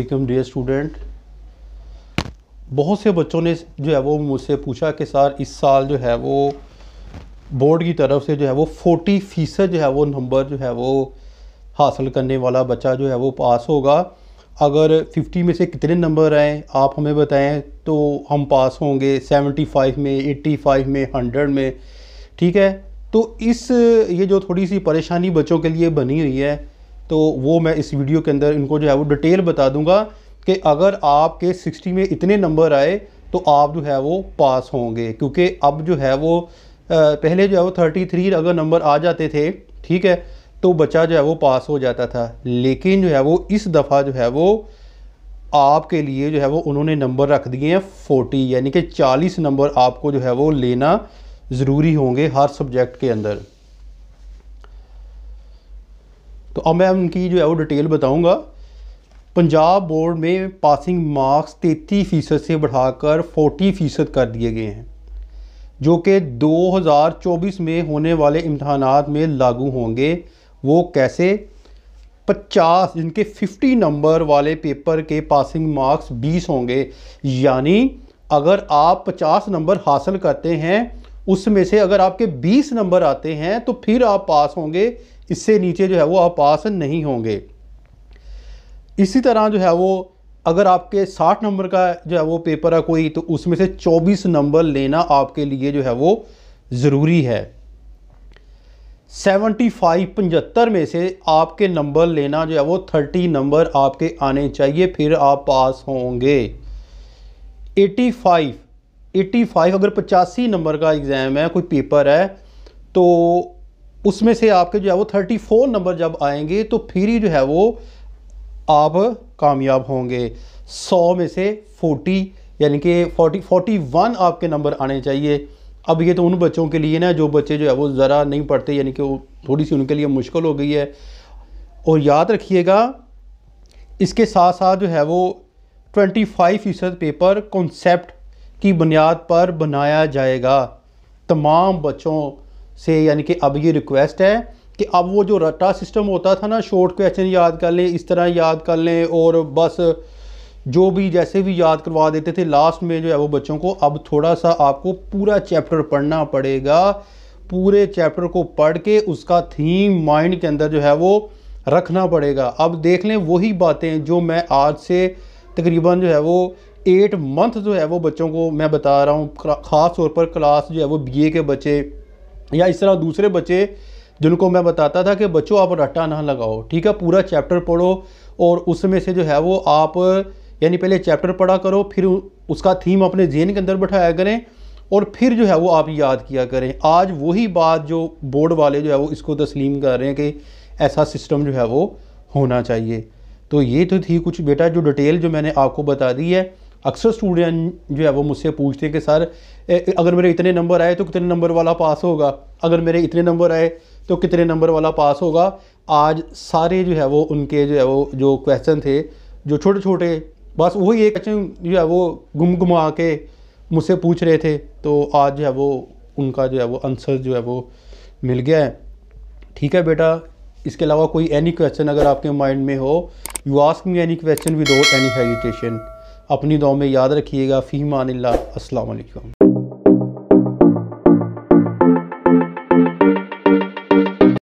Aslam dear student बहुत से बच्चों ने जो है वो मुझसे पूछा कि सर इस साल जो है वो बोर्ड की तरफ से जो है वो फोटी फ़ीसद जो है वो नंबर जो है वो हासिल करने वाला बच्चा जो है वो पास होगा अगर फिफ्टी में से कितने नंबर आएँ आप हमें बताएं तो हम पास होंगे सेवेंटी फाइव में एट्टी फाइव में हंड्रेड में ठीक है तो इस ये जो थोड़ी सी परेशानी बच्चों के लिए बनी हुई है तो वो मैं इस वीडियो के अंदर इनको जो है वो डिटेल बता दूंगा कि अगर आपके 60 में इतने नंबर आए तो आप जो है वो पास होंगे क्योंकि अब जो है वो पहले जो है वो 33 अगर नंबर आ जाते थे ठीक है तो बच्चा जो है वो पास हो जाता था लेकिन जो है वो इस दफ़ा जो है वो आपके लिए जो है वो उन्होंने नंबर रख दिए हैं फोर्टी यानी कि चालीस नंबर आपको जो है वो लेना ज़रूरी होंगे हर सब्जेक्ट के अंदर तो अब मैं उनकी जो है वो डिटेल बताऊंगा पंजाब बोर्ड में पासिंग मार्क्स तैतीस फ़ीसद से बढ़ाकर फोर्टी फ़ीसद कर दिए गए हैं जो कि 2024 में होने वाले इम्तहान में लागू होंगे वो कैसे 50 जिनके 50 नंबर वाले पेपर के पासिंग मार्क्स 20 होंगे यानी अगर आप 50 नंबर हासिल करते हैं उसमें से अगर आपके 20 नंबर आते हैं तो फिर आप पास होंगे इससे नीचे जो है वो आप पास नहीं होंगे इसी तरह जो है वो अगर आपके 60 नंबर का जो है वो पेपर है कोई तो उसमें से 24 नंबर लेना आपके लिए जो है वो ज़रूरी है 75 पचहत्तर में से आपके नंबर लेना जो है वो 30 नंबर आपके आने चाहिए फिर आप पास होंगे 85 फाइव अगर पचासी नंबर का एग्ज़ाम है कोई पेपर है तो उसमें से आपके जो है वो थर्टी फोर नंबर जब आएंगे तो फिर ही जो है वो आप कामयाब होंगे सौ में से फोर्टी यानी कि फोर्टी फोर्टी वन आपके नंबर आने चाहिए अब ये तो उन बच्चों के लिए ना जो बच्चे जो है वो ज़रा नहीं पढ़ते यानी कि वो थोड़ी सी उनके लिए मुश्किल हो गई है और याद रखिएगा इसके साथ साथ जो है वो ट्वेंटी फाइव फ़ीसद पेपर कॉन्सेप्ट की बुनियाद पर बनाया जाएगा तमाम बच्चों से यानी कि अब ये रिक्वेस्ट है कि अब वो जो रटा सिस्टम होता था ना शॉर्ट क्वेश्चन याद कर लें इस तरह याद कर लें और बस जो भी जैसे भी याद करवा देते थे लास्ट में जो है वो बच्चों को अब थोड़ा सा आपको पूरा चैप्टर पढ़ना पड़ेगा पूरे चैप्टर को पढ़ के उसका थीम माइंड के अंदर जो है वो रखना पड़ेगा अब देख लें वही बातें जो मैं आज से तकरीबन जो है वो एट मंथ जो है वो बच्चों को मैं बता रहा हूँ ख़ास तौर पर क्लास जो है वो बीए के बच्चे या इस तरह दूसरे बच्चे जिनको मैं बताता था कि बच्चों आप रट्टा ना लगाओ ठीक है पूरा चैप्टर पढ़ो और उसमें से जो है वो आप यानी पहले चैप्टर पढ़ा करो फिर उसका थीम अपने जेन के अंदर बैठाया करें और फिर जो है वो आप याद किया करें आज वही बात जो बोर्ड वाले जो है वो इसको तस्लीम कर रहे हैं कि ऐसा सिस्टम जो है वो होना चाहिए तो ये तो थी कुछ बेटा जो डिटेल जो मैंने आपको बता दी है अक्सर स्टूडेंट जो है वो मुझसे पूछते हैं कि सर अगर मेरे इतने नंबर आए तो कितने नंबर वाला पास होगा अगर मेरे इतने नंबर आए तो कितने नंबर वाला पास होगा आज सारे जो है वो उनके जो है वो जो क्वेश्चन थे जो छोटे छोटे बस वही एक क्वेश्चन जो है वो गुम घुमा के मुझसे पूछ रहे थे तो आज जो है वो उनका जो है वो आंसर जो है वो मिल गया है ठीक है बेटा इसके अलावा कोई एनी क्वेश्चन अगर आपके माइंड में हो you ask me any question without any hesitation अपनी दुआ में याद रखिएगा फ़ीमान अल्लाम